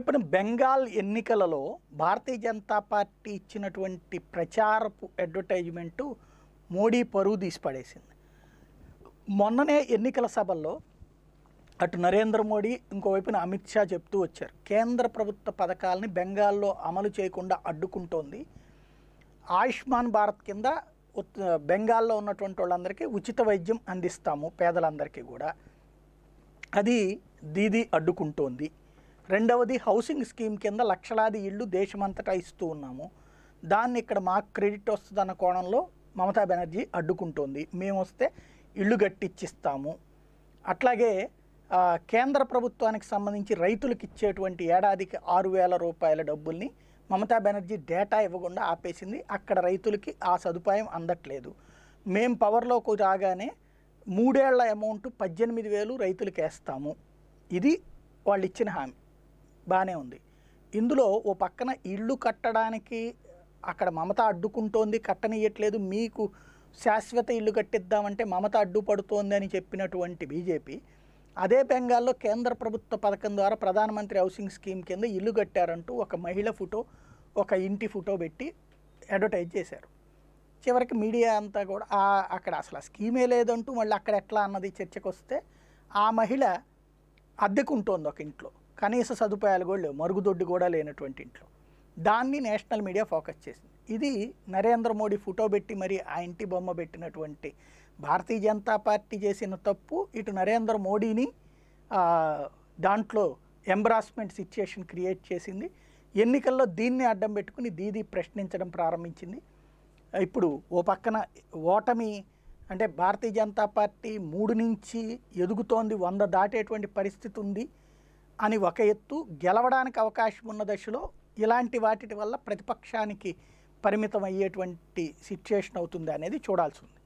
ఇప్పుడు బెంగాల్ ఎన్నికలలో భారతీయ జనతా పార్టీ ఇచ్చినటువంటి ప్రచారపు అడ్వర్టైజ్మెంటు మోడీ పరువు తీసి పడేసింది మొన్ననే ఎన్నికల సభల్లో అటు నరేంద్ర మోడీ ఇంకోవైపున అమిత్ షా చెప్తూ వచ్చారు కేంద్ర ప్రభుత్వ పథకాలని బెంగాల్లో అమలు చేయకుండా అడ్డుకుంటోంది ఆయుష్మాన్ భారత్ కింద బెంగాల్లో ఉన్నటువంటి వాళ్ళందరికీ ఉచిత వైద్యం అందిస్తాము పేదలందరికీ కూడా అది దీది అడ్డుకుంటోంది రెండవది హౌసింగ్ స్కీమ్ కింద లక్షలాది ఇళ్ళు దేశమంతటా ఇస్తూ ఉన్నాము దాన్ని ఇక్కడ మాకు క్రెడిట్ వస్తుంది అన్న కోణంలో మమతా బెనర్జీ అడ్డుకుంటోంది మేము వస్తే ఇళ్ళు గట్టిచ్చిస్తాము అట్లాగే కేంద్ర ప్రభుత్వానికి సంబంధించి రైతులకు ఇచ్చేటువంటి ఏడాదికి ఆరు వేల రూపాయల డబ్బుల్ని మమతా బెనర్జీ డేటా ఇవ్వకుండా ఆపేసింది అక్కడ రైతులకి ఆ సదుపాయం అందట్లేదు మేం పవర్లోకి రాగానే మూడేళ్ల అమౌంట్ పద్దెనిమిది వేలు రైతులకు వేస్తాము ఇది వాళ్ళు ఇచ్చిన హామీ బాగానే ఉంది ఇందులో ఓ పక్కన ఇళ్ళు కట్టడానికి అక్కడ మమత అడ్డుకుంటోంది కట్టనియట్లేదు మీకు శాశ్వత ఇల్లు కట్టిద్దామంటే మమత అడ్డుపడుతోంది అని చెప్పినటువంటి బీజేపీ అదే బెంగాల్లో కేంద్ర ప్రభుత్వ పథకం ద్వారా ప్రధానమంత్రి హౌసింగ్ స్కీమ్ కింద ఇల్లు కట్టారంటూ ఒక మహిళ ఫోటో ఒక ఇంటి ఫోటో పెట్టి అడ్వర్టైజ్ చేశారు చివరికి మీడియా అంతా కూడా అక్కడ అసలు స్కీమే లేదంటూ మళ్ళీ అక్కడ ఎట్లా అన్నది చర్చకు వస్తే ఆ మహిళ అద్దెకుంటోంది ఒక ఇంట్లో కనీస సదుపాయాలు కూడా లేవు మరుగుదొడ్డు కూడా లేనటువంటి ఇంట్లో దాన్ని నేషనల్ మీడియా ఫోకస్ చేసింది ఇది నరేంద్ర మోడీ ఫోటో పెట్టి మరి ఆ ఇంటి బొమ్మ పెట్టినటువంటి భారతీయ జనతా పార్టీ చేసిన తప్పు ఇటు నరేంద్ర మోడీని దాంట్లో ఎంబ్రాస్మెంట్ సిచ్యుయేషన్ క్రియేట్ చేసింది ఎన్నికల్లో దీన్ని అడ్డం పెట్టుకుని దీది ప్రశ్నించడం ప్రారంభించింది ఇప్పుడు ఓ పక్కన ఓటమి అంటే భారతీయ జనతా పార్టీ మూడు నుంచి ఎదుగుతోంది వంద దాటేటువంటి పరిస్థితి ఉంది అని ఒక ఎత్తు గెలవడానికి అవకాశం ఉన్న దశలో ఇలాంటి వాటి వల్ల ప్రతిపక్షానికి పరిమితం అయ్యేటువంటి సిచ్యుయేషన్ అవుతుంది అనేది చూడాల్సి ఉంది